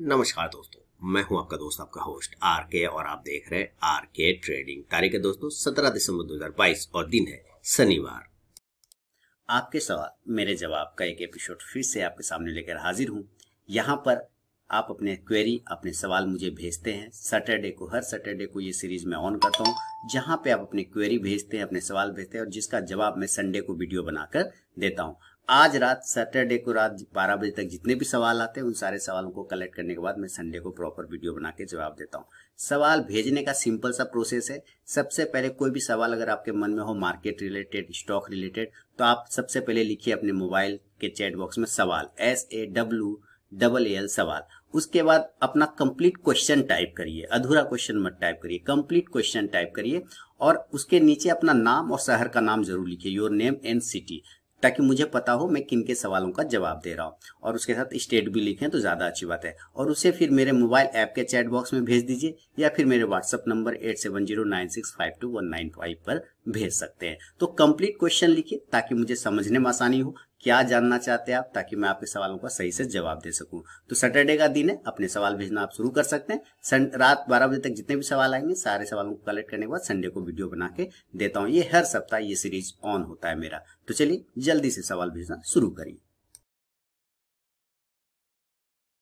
नमस्कार दोस्तों मैं हूं आपका दोस्त आपका होस्ट आर के और आप देख रहे हैं आर के ट्रेडिंग तारीख है दोस्तों सत्रह दिसंबर 2022 और दिन है शनिवार आपके सवाल मेरे जवाब का एक एपिसोड फिर से आपके सामने लेकर हाजिर हूं यहां पर आप अपने क्वेरी अपने सवाल मुझे भेजते हैं सैटरडे को हर सैटरडे को ये सीरीज मैं ऑन करता हूँ जहाँ पे आप अपने क्वेरी भेजते हैं अपने सवाल भेजते हैं और जिसका जवाब मैं संडे को वीडियो बनाकर देता हूँ आज रात सैटरडे को रात बारह बजे तक जितने भी सवाल आते हैं उन सारे सवालों को कलेक्ट करने के बाद मैं संडे को प्रॉपर वीडियो बना के जवाब देता हूँ सवाल भेजने का सिंपल सा प्रोसेस है सबसे पहले कोई भी सवाल अगर आपके मन में हो मार्केट रिलेटेड स्टॉक रिलेटेड तो आप सबसे पहले लिखिए अपने मोबाइल के चैट बॉक्स में सवाल S A W double L सवाल उसके बाद अपना कंप्लीट क्वेश्चन टाइप करिए अधूरा क्वेश्चन मत टाइप करिए कंप्लीट क्वेश्चन टाइप करिए और उसके नीचे अपना नाम और शहर का नाम जरूर लिखिए योर नेम एंड सिटी ताकि मुझे पता हो मैं किन के सवालों का जवाब दे रहा हूँ और उसके साथ स्टेट भी लिखें तो ज़्यादा अच्छी बात है और उसे फिर मेरे मोबाइल ऐप के चैट बॉक्स में भेज दीजिए या फिर मेरे WhatsApp number eight seven zero nine six five two one nine five पर भेज सकते हैं तो कंप्लीट क्वेश्चन लिखिए ताकि मुझे समझने में आसानी हो क्या जानना चाहते हैं आप ताकि मैं आपके सवालों का सही से जवाब दे सकूं तो सैटरडे का दिन है अपने सवाल भेजना आप शुरू कर सकते हैं रात बारह बजे तक जितने भी सवाल आएंगे सारे सवालों को कलेक्ट करने के बाद संडे को वीडियो बना के देता हूं ये हर सप्ताह ये सीरीज ऑन होता है मेरा तो चलिए जल्दी से सवाल भेजना शुरू करिए